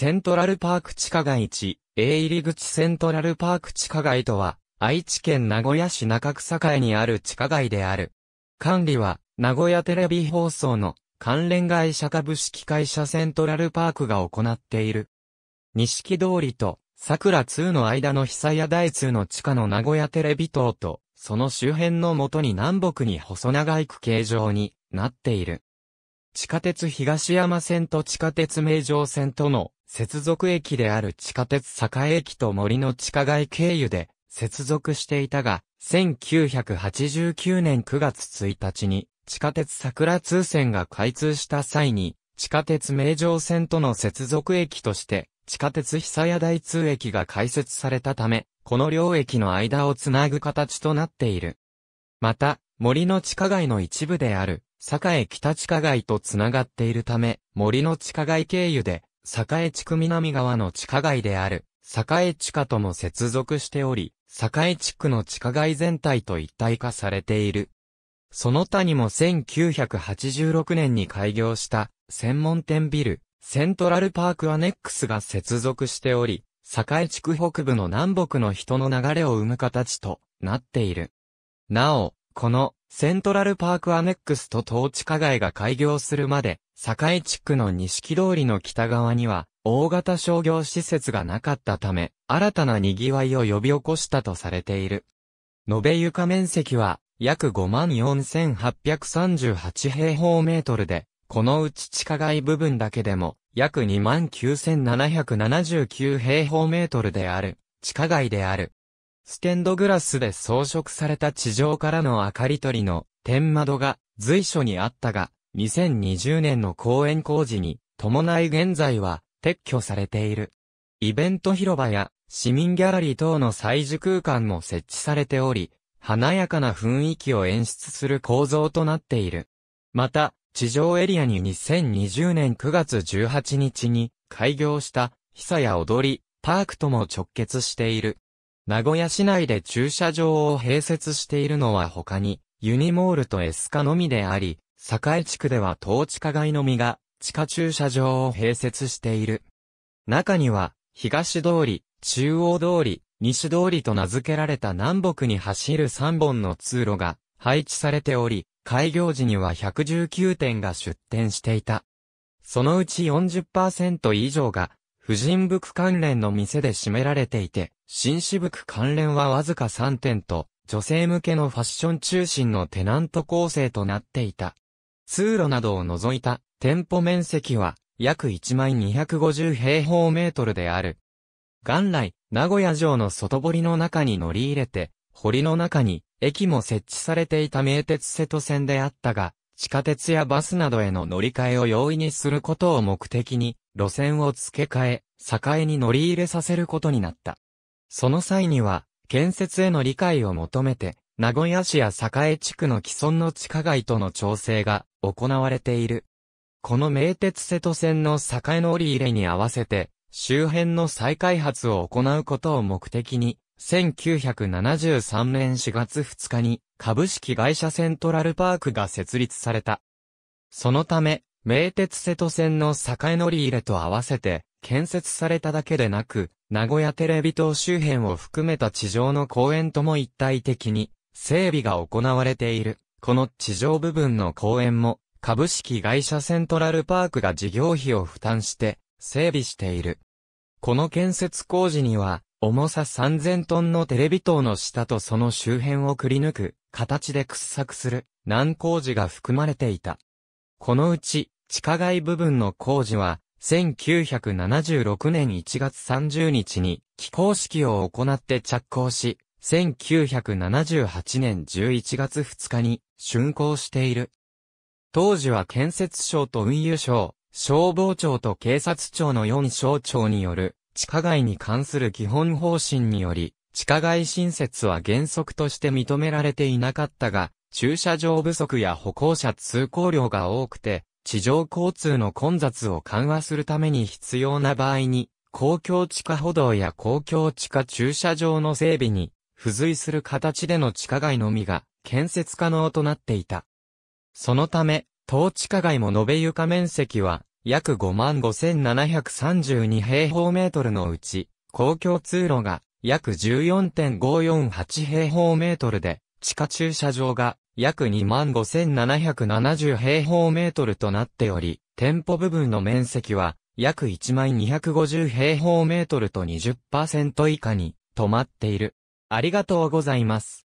セントラルパーク地下街1、A 入口セントラルパーク地下街とは、愛知県名古屋市中草会にある地下街である。管理は、名古屋テレビ放送の関連会社株式会社セントラルパークが行っている。錦通りと桜2の間の久屋台通の地下の名古屋テレビ塔と、その周辺のもとに南北に細長い区形状になっている。地下鉄東山線と地下鉄名城線との接続駅である地下鉄栄駅と森の地下街経由で接続していたが、1989年9月1日に地下鉄桜通線が開通した際に、地下鉄名城線との接続駅として、地下鉄久屋台通駅が開設されたため、この両駅の間をつなぐ形となっている。また、森の地下街の一部である、栄北地下街とつながっているため、森の地下街経由で、栄地区南側の地下街である、栄地下とも接続しており、栄地区の地下街全体と一体化されている。その他にも1986年に開業した、専門店ビル、セントラルパークアネックスが接続しており、栄地区北部の南北の人の流れを生む形となっている。なお、このセントラルパークアネックスと統治課外が開業するまで、栄地区の錦通りの北側には、大型商業施設がなかったため、新たな賑わいを呼び起こしたとされている。延べ床面積は、約54,838平方メートルで、このうち地下街部分だけでも、約29,779平方メートルである、地下街である。ステンドグラスで装飾された地上からの明かり取りの天窓が随所にあったが、2020年の公園工事に伴い現在は撤去されている。イベント広場や市民ギャラリー等の祭事空間も設置されており、華やかな雰囲気を演出する構造となっている。また、地上エリアに2020年9月18日に開業した、久屋踊り、パークとも直結している。名古屋市内で駐車場を併設しているのは他に、ユニモールとエスカのみであり、栄地区では東地下街のみが、地下駐車場を併設している。中には、東通り、中央通り、西通りと名付けられた南北に走る3本の通路が配置されており、開業時には119店が出店していた。そのうち40%以上が、婦人服関連の店で占められていて、紳士服関連はわずか3点と、女性向けのファッション中心のテナント構成となっていた。通路などを除いた店舗面積は約1250平方メートルである。元来、名古屋城の外堀の中に乗り入れて、堀の中に駅も設置されていた名鉄瀬戸線であったが、地下鉄やバスなどへの乗り換えを容易にすることを目的に、路線を付け替え、栄に乗り入れさせることになった。その際には、建設への理解を求めて、名古屋市や栄地区の既存の地下街との調整が行われている。この名鉄瀬戸線の栄の折入れに合わせて、周辺の再開発を行うことを目的に、1973年4月2日に株式会社セントラルパークが設立された。そのため、名鉄瀬戸線の栄のり入れと合わせて、建設されただけでなく、名古屋テレビ塔周辺を含めた地上の公園とも一体的に整備が行われている。この地上部分の公園も株式会社セントラルパークが事業費を負担して整備している。この建設工事には重さ3000トンのテレビ塔の下とその周辺をくり抜く形で掘削する難工事が含まれていた。このうち地下街部分の工事は1976年1月30日に起工式を行って着工し、1978年11月2日に竣工している。当時は建設省と運輸省、消防庁と警察庁の4省庁による地下街に関する基本方針により、地下街新設は原則として認められていなかったが、駐車場不足や歩行者通行量が多くて、地上交通の混雑を緩和するために必要な場合に、公共地下歩道や公共地下駐車場の整備に、付随する形での地下街のみが建設可能となっていた。そのため、当地下街も延べ床面積は約55,732平方メートルのうち、公共通路が約14.548平方メートルで、地下駐車場が約25,770平方メートルとなっており、店舗部分の面積は約12,250平方メートルと20%以下に止まっている。ありがとうございます。